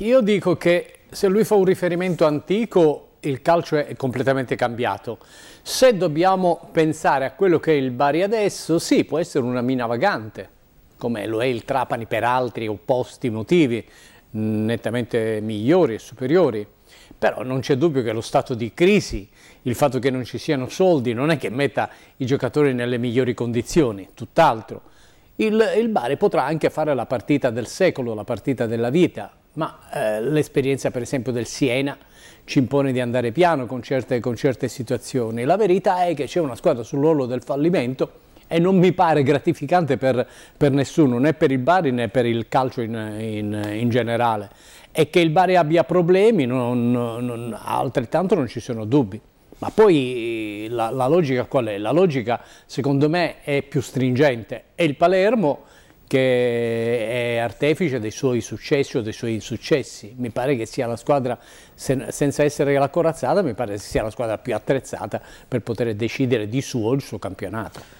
Io dico che se lui fa un riferimento antico, il calcio è completamente cambiato. Se dobbiamo pensare a quello che è il Bari adesso, sì, può essere una mina vagante, come lo è il Trapani per altri opposti motivi, mm, nettamente migliori e superiori. Però non c'è dubbio che lo stato di crisi, il fatto che non ci siano soldi, non è che metta i giocatori nelle migliori condizioni, tutt'altro. Il, il Bari potrà anche fare la partita del secolo, la partita della vita, ma eh, l'esperienza per esempio del Siena ci impone di andare piano con certe, con certe situazioni. La verità è che c'è una squadra sull'orlo del fallimento e non mi pare gratificante per, per, nessuno, né per il Bari né per il calcio in, in, in generale. E che il Bari abbia problemi, non, non, altrettanto non ci sono dubbi. Ma poi eh, la, la logica qual è? La logica secondo me è più stringente e il Palermo che è artefice dei suoi successi o dei suoi insuccessi. Mi pare che sia la squadra, senza essere la corazzata, mi pare che sia la squadra più attrezzata per poter decidere di suo il suo campionato.